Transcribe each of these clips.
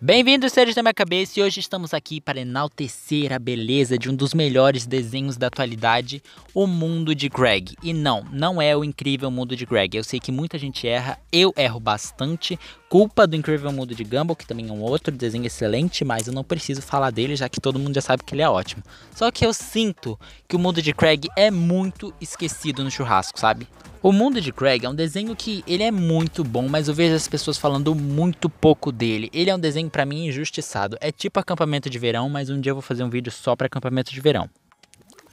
Bem-vindos, seres da minha cabeça, e hoje estamos aqui para enaltecer a beleza de um dos melhores desenhos da atualidade, O Mundo de Greg. E não, não é o incrível Mundo de Greg. Eu sei que muita gente erra, eu erro bastante culpa do Incrível Mundo de Gumball, que também é um outro desenho excelente, mas eu não preciso falar dele, já que todo mundo já sabe que ele é ótimo. Só que eu sinto que o mundo de Craig é muito esquecido no churrasco, sabe? O Mundo de Craig é um desenho que ele é muito bom, mas eu vejo as pessoas falando muito pouco dele. Ele é um desenho para mim injustiçado. É tipo acampamento de verão, mas um dia eu vou fazer um vídeo só para acampamento de verão.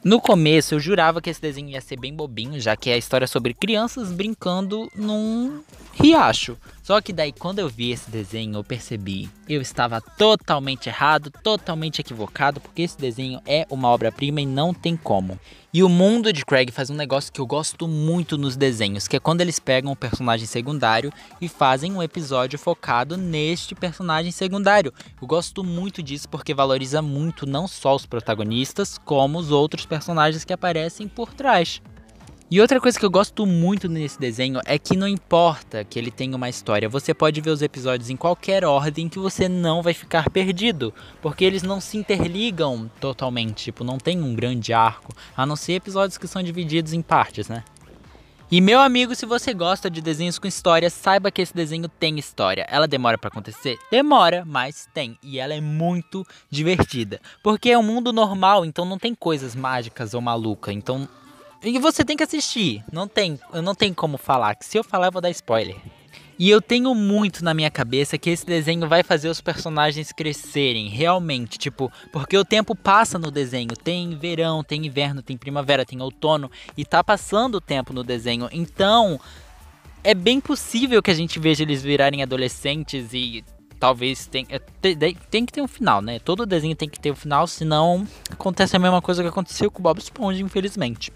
No começo eu jurava que esse desenho ia ser bem bobinho, já que é a história sobre crianças brincando num riacho. Só que daí quando eu vi esse desenho, eu percebi, eu estava totalmente errado, totalmente equivocado, porque esse desenho é uma obra-prima e não tem como. E o mundo de Craig faz um negócio que eu gosto muito nos desenhos, que é quando eles pegam um personagem secundário e fazem um episódio focado neste personagem secundário. Eu gosto muito disso porque valoriza muito não só os protagonistas, como os outros personagens que aparecem por trás. E outra coisa que eu gosto muito nesse desenho é que não importa que ele tenha uma história, você pode ver os episódios em qualquer ordem que você não vai ficar perdido, porque eles não se interligam totalmente, tipo, não tem um grande arco, a não ser episódios que são divididos em partes, né? E meu amigo, se você gosta de desenhos com história, saiba que esse desenho tem história. Ela demora para acontecer? Demora, mas tem. E ela é muito divertida. Porque é um mundo normal, então não tem coisas mágicas ou maluca. Então e você tem que assistir. Não tem, não tem como falar. Que se eu falar, eu vou dar spoiler. E eu tenho muito na minha cabeça que esse desenho vai fazer os personagens crescerem, realmente, tipo, porque o tempo passa no desenho, tem verão, tem inverno, tem primavera, tem outono, e tá passando o tempo no desenho. Então, é bem possível que a gente veja eles virarem adolescentes e talvez tem, é, tem, tem que ter um final, né? Todo desenho tem que ter um final, senão acontece a mesma coisa que aconteceu com o Bob Esponja, infelizmente.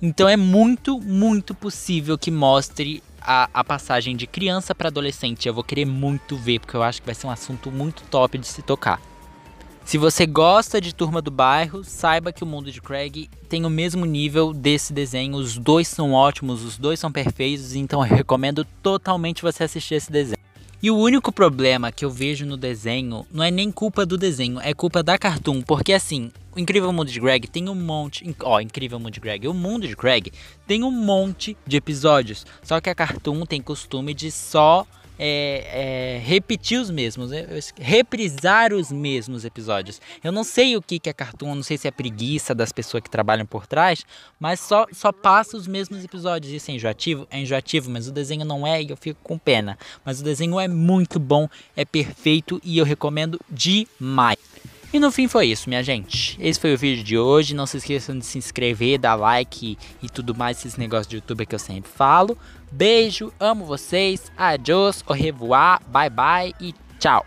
Então é muito, muito possível que mostre a, a passagem de criança para adolescente. Eu vou querer muito ver, porque eu acho que vai ser um assunto muito top de se tocar. Se você gosta de Turma do Bairro, saiba que o Mundo de Craig tem o mesmo nível desse desenho. Os dois são ótimos, os dois são perfeitos, então eu recomendo totalmente você assistir esse desenho. E o único problema que eu vejo no desenho não é nem culpa do desenho, é culpa da Cartoon, porque assim, o Incrível Mundo de Greg tem um monte. Ó, Incrível Mundo de Greg. O Mundo de Greg tem um monte de episódios. Só que a Cartoon tem costume de só é, é, repetir os mesmos, é, reprisar os mesmos episódios. Eu não sei o que, que é cartoon, não sei se é preguiça das pessoas que trabalham por trás, mas só, só passa os mesmos episódios. Isso é enjoativo? É enjoativo, mas o desenho não é e eu fico com pena. Mas o desenho é muito bom, é perfeito e eu recomendo demais. E no fim foi isso, minha gente. Esse foi o vídeo de hoje. Não se esqueçam de se inscrever, dar like e tudo mais esses negócios de YouTube que eu sempre falo. Beijo, amo vocês. Adios, au revoir, bye bye e tchau.